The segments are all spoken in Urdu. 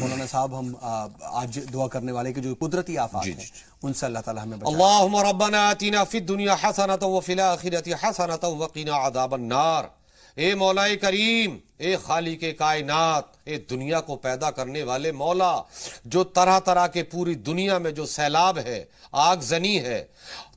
مولانا صاحب ہم آج دعا کرنے والے کے جو قدرتی آفات جی، جی، ہیں جی۔ ان سے اللہ تعالی ہمیں بچائے اللہم ربنا آتینا فی الدنیا حسنتا وفی الاخرہ حسنتا وقینا عذاب النار اے مولا کریم اے خالی کے کائنات اے دنیا کو پیدا کرنے والے مولا جو طرح طرح کے پوری دنیا میں جو سیلاب ہے آگ زنی ہے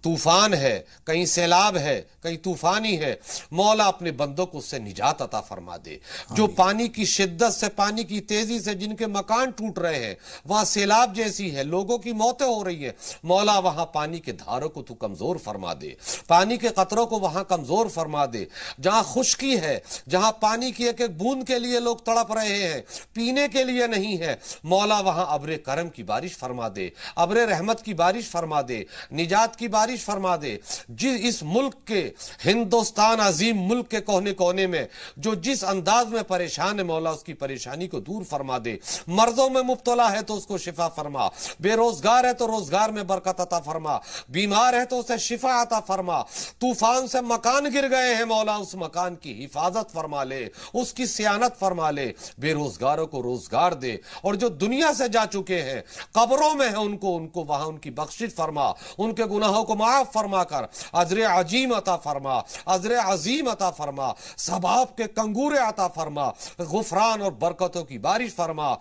طوفان ہے کہیں سیلاب ہے کہیں طوفانی ہے مولا اپنے بندوں کو اس سے نجات عطا فرما دے جو پانی کی شدت سے پانی کی تیزی سے جن کے مکان ٹوٹ رہے ہیں وہاں سیلاب جیسی ہے لوگوں کی موتیں ہو رہی ہیں مولا وہاں پانی کے دھاروں کو تو کمزور فرما دے پانی کے قطروں کو وہاں کمزور فرما دے جہاں خشکی ہے جہاں پانی کی ایک بوند کے لیے لوگ تڑپ رہے ہیں پینے کے لیے نہیں ہے مولا وہاں عبر کرم کی بارش فرما دے عبر رحمت کی بارش فرما دے نجات کی بارش فرما دے جس اس ملک کے ہندوستان عظیم ملک کے کونے کونے میں جو جس انداز میں پریشان ہے مولا اس کی پریشانی کو دور فرما دے مرضوں میں مبتلا ہے تو اس کو شفا فرما بے روزگار ہے تو روزگار میں برکت عطا فرما بیمار ہے تو اسے شفا عطا فرما طوفان سے مکان گر گئے ہیں مولا اس مکان کی حفاظت فرما لے اس کی کی سیانت فرما لے بے روزگاروں کو روزگار دے اور جو دنیا سے جا چکے ہیں قبروں میں ہیں ان کو ان کو وہاں ان کی بخشش فرما ان کے گناہوں کو معاف فرما کر عذر عجیم عطا فرما عذر عظیم عطا فرما سباب کے کنگورے عطا فرما غفران اور برکتوں کی بارش فرما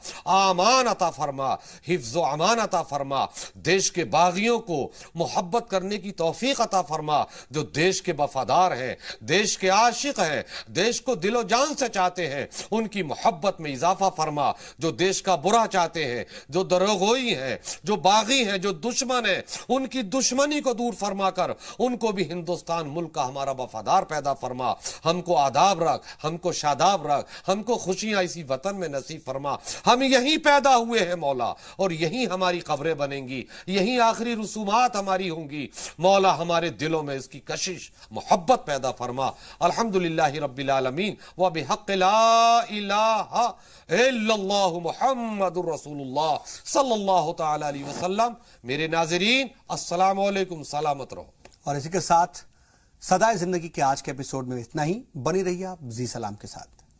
آمان عطا فرما حفظ و امان عطا فرما دیش کے باغیوں کو محبت کرنے کی توفیق عطا فرما جو دیش کے وفادار ہیں دیش کے عاشق ہیں دیش کو دل و جان سے چاہ چاہتے ہیں ان کی محبت میں اضافہ فرما جو دیش کا برا چاہتے ہیں جو دروغوئی ہیں جو باغی ہیں جو دشمن ہیں ان کی دشمنی کو دور فرما کر ان کو بھی ہندوستان ملک کا ہمارا وفادار پیدا فرما ہم کو آداب رکھ ہم کو شاداب رکھ ہم کو خوشیاں اسی وطن میں نصیب فرما ہم یہی پیدا ہوئے ہیں مولا اور یہی ہماری قبریں بنیں گی یہی آخری رسومات ہماری ہوں گی مولا ہمارے دلوں میں اس کی کشش محبت پیدا فرما الحمدللہ رب العالمین وبحق لا الہ الا اللہ محمد الرسول اللہ صلی اللہ تعالی علیہ وسلم میرے ناظرین السلام علیکم سلامت رہو اور اسی کے ساتھ سدائے زندگی کے آج کے ایپیسوڈ میں اتنا ہی بنی رہی آپ زی سلام کے ساتھ